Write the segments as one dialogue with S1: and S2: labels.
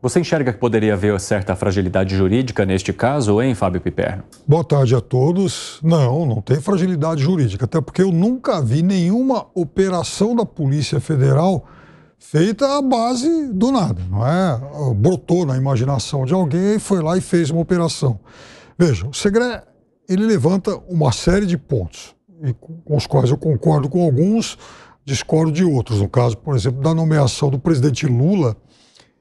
S1: Você enxerga que poderia haver certa fragilidade jurídica neste caso, hein, Fábio Piperno? Boa tarde a todos. Não, não tem fragilidade jurídica, até porque eu nunca vi nenhuma operação da Polícia Federal feita à base do nada, não é? Brotou na imaginação de alguém, e foi lá e fez uma operação. Veja, o segredo ele levanta uma série de pontos, com os quais eu concordo com alguns, discordo de outros. No caso, por exemplo, da nomeação do presidente Lula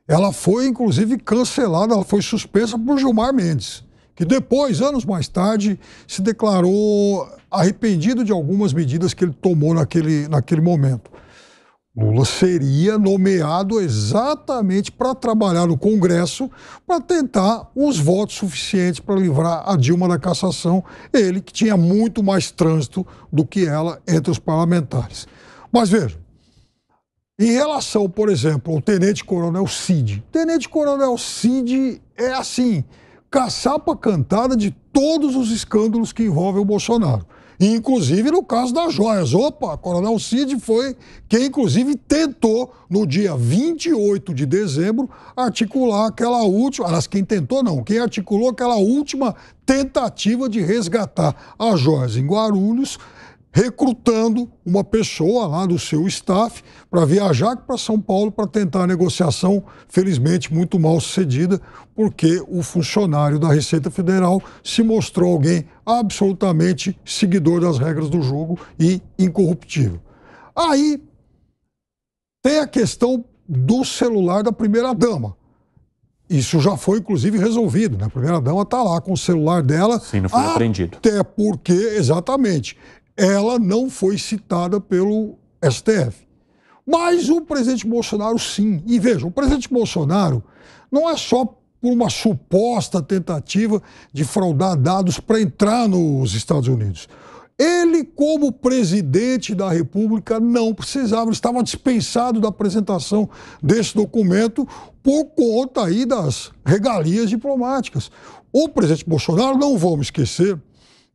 S1: ela foi, inclusive, cancelada, ela foi suspensa por Gilmar Mendes, que depois, anos mais tarde, se declarou arrependido de algumas medidas que ele tomou naquele, naquele momento. Lula seria nomeado exatamente para trabalhar no Congresso para tentar os votos suficientes para livrar a Dilma da cassação, ele que tinha muito mais trânsito do que ela entre os parlamentares. Mas veja, em relação, por exemplo, ao tenente-coronel Cid. Tenente-coronel Cid é assim, caçapa cantada de todos os escândalos que envolvem o Bolsonaro. Inclusive no caso das joias. Opa, Coronel Cid foi quem, inclusive, tentou, no dia 28 de dezembro, articular aquela última. Aliás, quem tentou não, quem articulou aquela última tentativa de resgatar as joias em Guarulhos recrutando uma pessoa lá do seu staff para viajar para São Paulo para tentar a negociação, felizmente muito mal sucedida, porque o funcionário da Receita Federal se mostrou alguém absolutamente seguidor das regras do jogo e incorruptível. Aí tem a questão do celular da primeira-dama. Isso já foi, inclusive, resolvido. Né? A primeira-dama está lá com o celular dela. Sim, não foi apreendido. Até porque, exatamente, ela não foi citada pelo STF. Mas o presidente Bolsonaro sim. E veja, o presidente Bolsonaro não é só por uma suposta tentativa de fraudar dados para entrar nos Estados Unidos. Ele, como presidente da República, não precisava, estava dispensado da apresentação desse documento por conta aí das regalias diplomáticas. O presidente Bolsonaro, não vamos esquecer,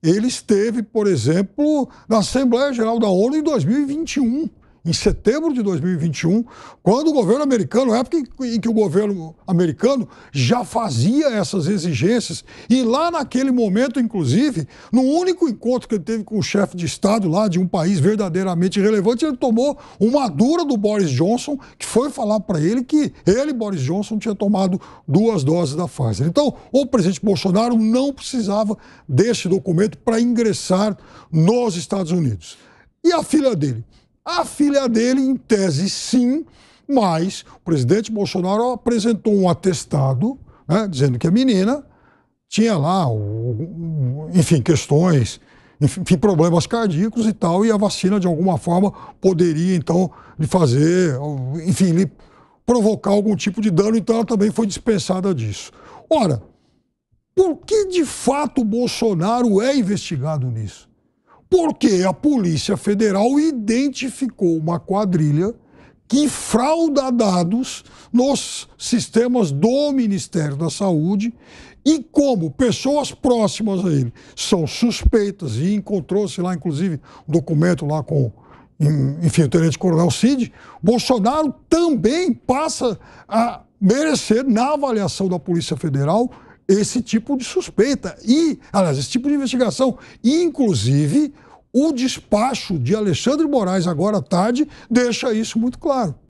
S1: ele esteve, por exemplo, na Assembleia Geral da ONU em 2021 em setembro de 2021, quando o governo americano, época em que o governo americano já fazia essas exigências, e lá naquele momento, inclusive, no único encontro que ele teve com o chefe de Estado lá de um país verdadeiramente relevante, ele tomou uma dura do Boris Johnson, que foi falar para ele que ele, Boris Johnson, tinha tomado duas doses da Pfizer. Então, o presidente Bolsonaro não precisava desse documento para ingressar nos Estados Unidos. E a filha dele? A filha dele, em tese, sim, mas o presidente Bolsonaro apresentou um atestado né, dizendo que a menina tinha lá, enfim, questões, enfim, problemas cardíacos e tal, e a vacina, de alguma forma, poderia, então, lhe fazer, enfim, lhe provocar algum tipo de dano, então ela também foi dispensada disso. Ora, por que de fato Bolsonaro é investigado nisso? porque a Polícia Federal identificou uma quadrilha que frauda dados nos sistemas do Ministério da Saúde e como pessoas próximas a ele são suspeitas e encontrou-se lá, inclusive, um documento lá com, enfim, o Tenente Coronel Cid, Bolsonaro também passa a merecer, na avaliação da Polícia Federal, esse tipo de suspeita e, aliás, esse tipo de investigação, e, inclusive o despacho de Alexandre Moraes agora à tarde deixa isso muito claro.